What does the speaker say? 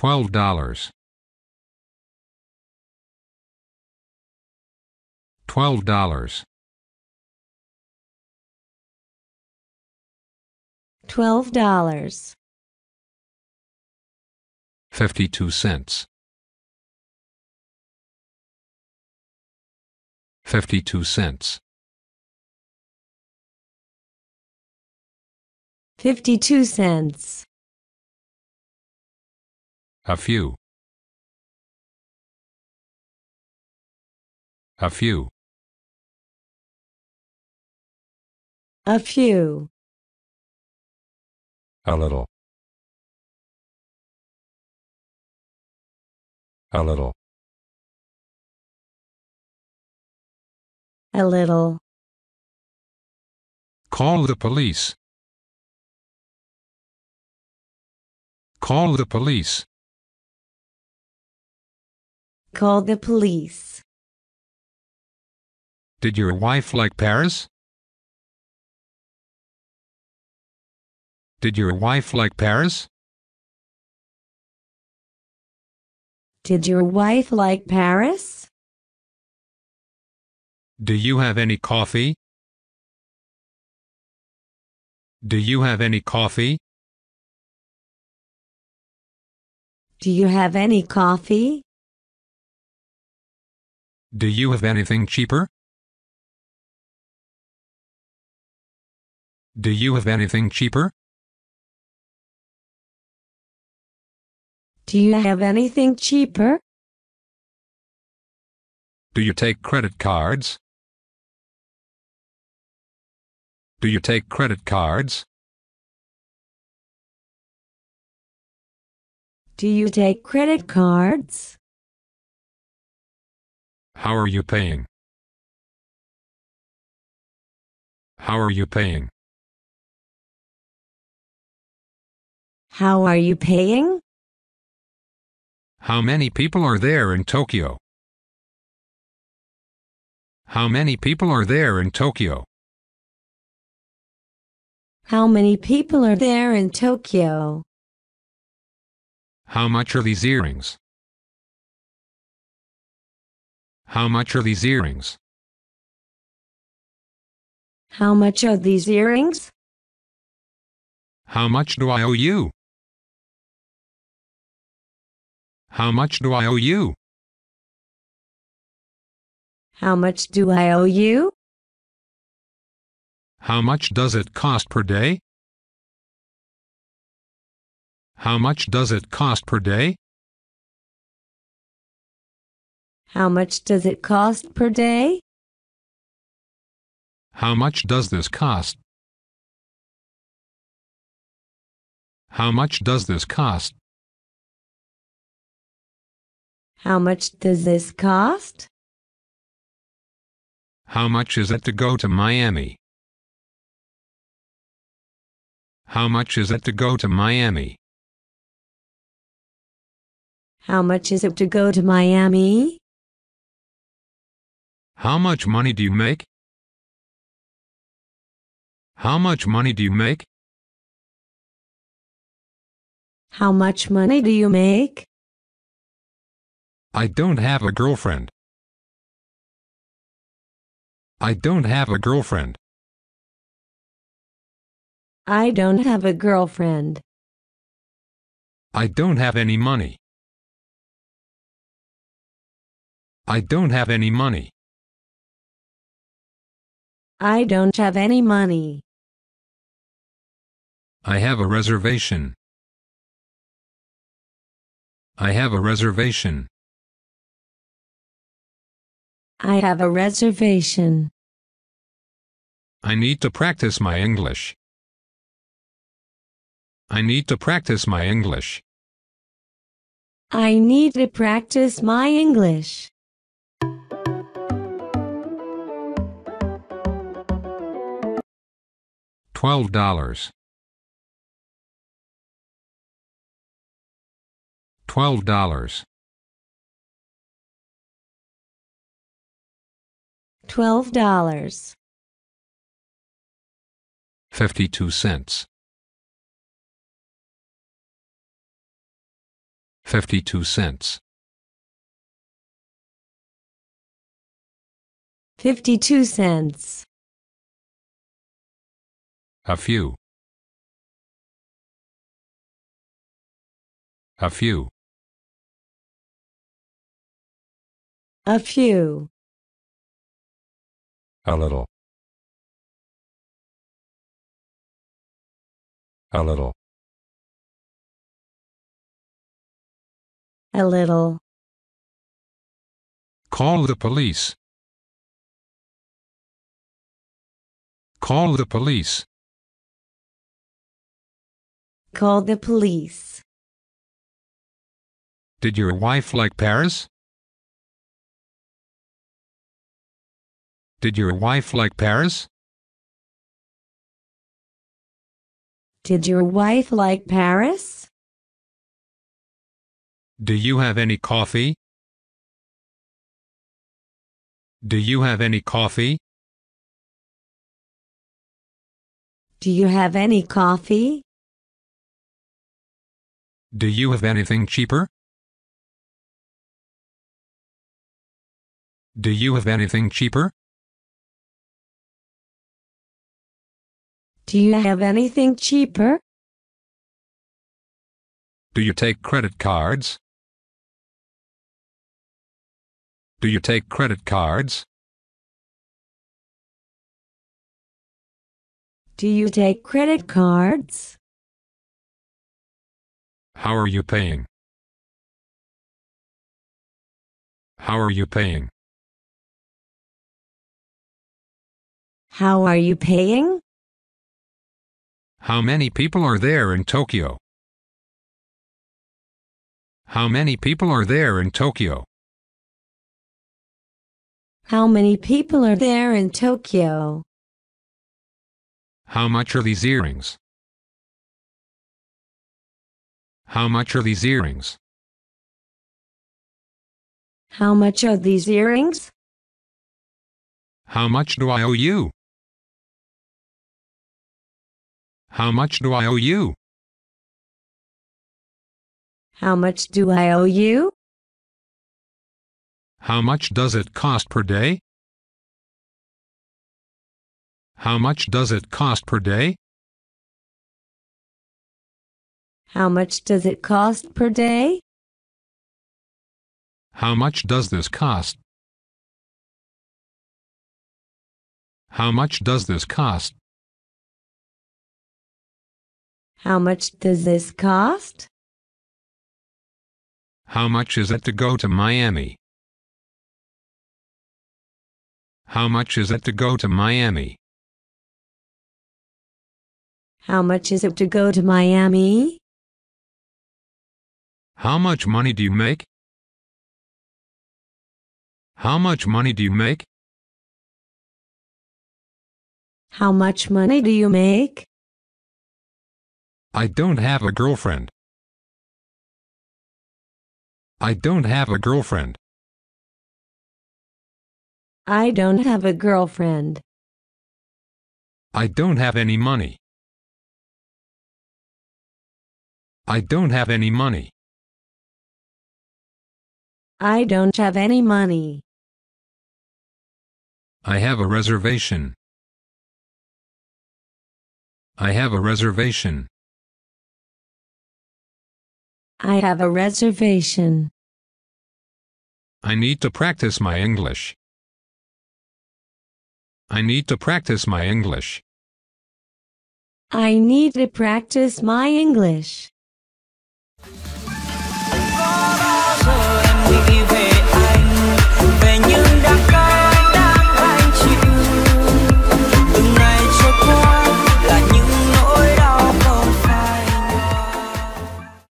twelve dollars twelve dollars twelve dollars fifty cents. two cents fifty two cents fifty two cents a few. A few. A few. A little. A little. A little. Call the police. Call the police. Call the police. Did your wife like Paris? Did your wife like Paris? Did your wife like Paris? Do you have any coffee? Do you have any coffee? Do you have any coffee? Do you have anything cheaper? Do you have anything cheaper? Do you have anything cheaper? Do you take credit cards? Do you take credit cards? Do you take credit cards? How are you paying? How are you paying? How are you paying? How many people are there in Tokyo? How many people are there in Tokyo? How many people are there in Tokyo? How much are these earrings? How much are these earrings? How much are these earrings? How much do I owe you? How much do I owe you? How much do I owe you? How much does it cost per day? How much does it cost per day? How much does it cost per day? How much does this cost? How much does this cost? How much does this cost? How much is it to go to Miami? How much is it to go to Miami? How much is it to go to Miami? How much money do you make? How much money do you make? How much money do you make? I don't have a girlfriend. I don't have a girlfriend. I don't have a girlfriend. I don't have any money. I don't have any money. I don't have any money. I have a reservation. I have a reservation. I have a reservation. I need to practice my English. I need to practice my English. I need to practice my English. twelve dollars twelve dollars twelve dollars fifty cents. two cents fifty two cents fifty two cents a few. A few. A few. A little. A little. A little. Call the police. Call the police. Call the police. Did your wife like Paris? Did your wife like Paris? Did your wife like Paris? Do you have any coffee? Do you have any coffee? Do you have any coffee? Do you have anything cheaper? Do you have anything cheaper? Do you have anything cheaper? Do you take credit cards? Do you take credit cards? Do you take credit cards? How are you paying? How are you paying? How are you paying? How many people are there in Tokyo? How many people are there in Tokyo? How many people are there in Tokyo? How much are these earrings? How much are these earrings? How much are these earrings? How much do I owe you? How much do I owe you? How much do I owe you? How much does it cost per day? How much does it cost per day? How much does it cost per day? How much does this cost? How much does this cost? How much does this cost? How much is it to go to Miami? How much is it to go to Miami? How much is it to go to Miami? How much money do you make? How much money do you make? How much money do you make? I don't have a girlfriend. I don't have a girlfriend. I don't have a girlfriend. I don't have any money. I don't have any money. I don't have any money. I have a reservation. I have a reservation. I have a reservation. I need to practice my English. I need to practice my English. I need to practice my English. with you